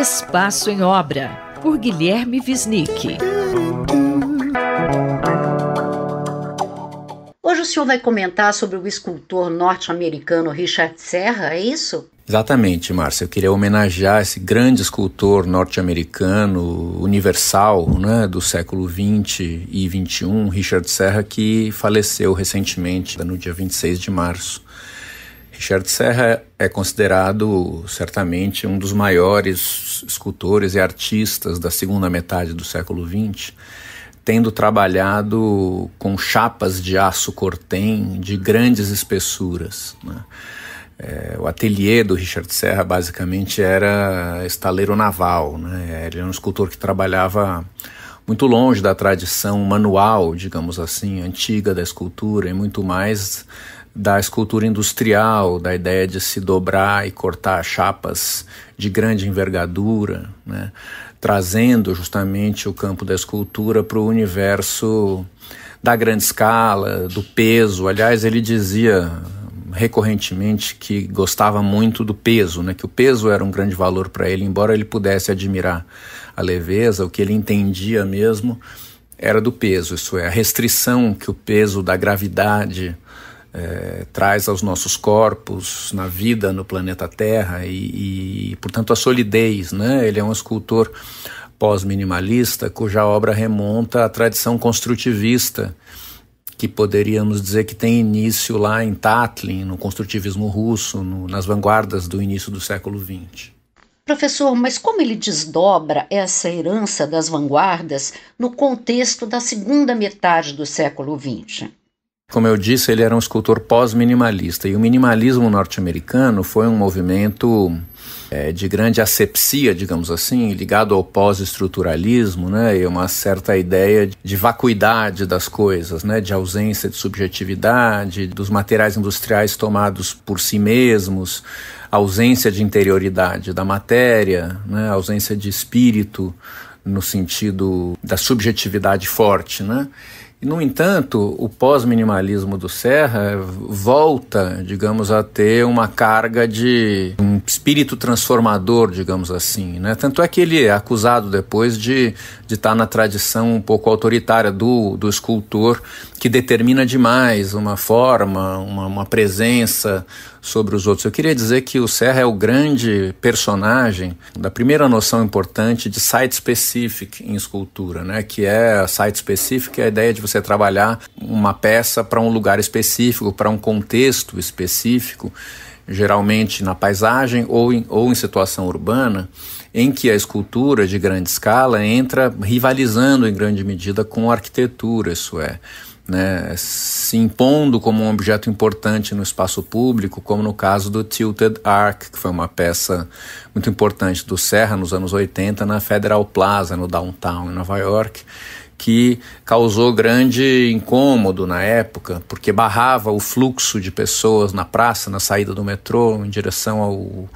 Espaço em Obra, por Guilherme Wisnik. Hoje o senhor vai comentar sobre o escultor norte-americano Richard Serra, é isso? Exatamente, Márcia. Eu queria homenagear esse grande escultor norte-americano, universal, né, do século XX e XXI, Richard Serra, que faleceu recentemente, no dia 26 de março. Richard Serra é considerado certamente um dos maiores escultores e artistas da segunda metade do século XX, tendo trabalhado com chapas de aço cortem de grandes espessuras. Né? É, o ateliê do Richard Serra basicamente era estaleiro naval. Né? Ele era um escultor que trabalhava muito longe da tradição manual, digamos assim, antiga da escultura e muito mais da escultura industrial, da ideia de se dobrar e cortar chapas de grande envergadura, né? trazendo justamente o campo da escultura para o universo da grande escala, do peso. Aliás, ele dizia recorrentemente que gostava muito do peso, né? que o peso era um grande valor para ele, embora ele pudesse admirar a leveza, o que ele entendia mesmo era do peso, isso é, a restrição que o peso da gravidade é, traz aos nossos corpos, na vida, no planeta Terra e, e portanto, a solidez. Né? Ele é um escultor pós-minimalista cuja obra remonta à tradição construtivista que poderíamos dizer que tem início lá em Tatlin, no construtivismo russo, no, nas vanguardas do início do século XX. Professor, mas como ele desdobra essa herança das vanguardas no contexto da segunda metade do século XX? Como eu disse, ele era um escultor pós-minimalista e o minimalismo norte-americano foi um movimento é, de grande asepsia, digamos assim, ligado ao pós-estruturalismo, né, e uma certa ideia de vacuidade das coisas, né, de ausência de subjetividade, dos materiais industriais tomados por si mesmos, ausência de interioridade da matéria, né, ausência de espírito no sentido da subjetividade forte, né. No entanto, o pós-minimalismo do Serra volta, digamos, a ter uma carga de um espírito transformador, digamos assim. Né? Tanto é que ele é acusado depois de estar de tá na tradição um pouco autoritária do, do escultor que determina demais uma forma, uma, uma presença, sobre os outros. Eu queria dizer que o Serra é o grande personagem da primeira noção importante de site specific em escultura, né? Que é site specific, é a ideia de você trabalhar uma peça para um lugar específico, para um contexto específico, geralmente na paisagem ou em, ou em situação urbana em que a escultura de grande escala entra rivalizando em grande medida com a arquitetura, isso é né, se impondo como um objeto importante no espaço público, como no caso do Tilted Arc, que foi uma peça muito importante do Serra nos anos 80 na Federal Plaza, no downtown em Nova York, que causou grande incômodo na época, porque barrava o fluxo de pessoas na praça, na saída do metrô, em direção ao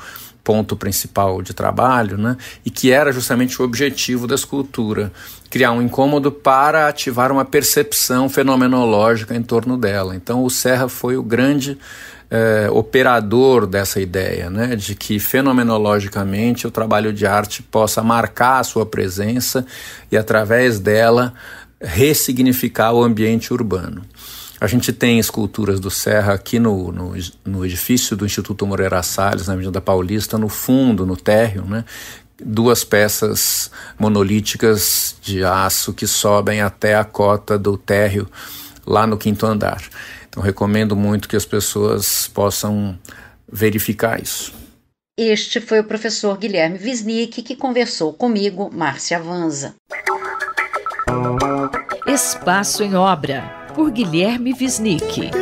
ponto principal de trabalho, né? e que era justamente o objetivo da escultura, criar um incômodo para ativar uma percepção fenomenológica em torno dela. Então o Serra foi o grande eh, operador dessa ideia, né? de que fenomenologicamente o trabalho de arte possa marcar a sua presença e através dela ressignificar o ambiente urbano. A gente tem esculturas do Serra aqui no, no, no edifício do Instituto Moreira Salles, na Avenida Paulista, no fundo, no térreo, né? duas peças monolíticas de aço que sobem até a cota do térreo lá no quinto andar. Então recomendo muito que as pessoas possam verificar isso. Este foi o professor Guilherme Visnick que conversou comigo, Márcia Vanza. Espaço em obra por Guilherme Wisnik.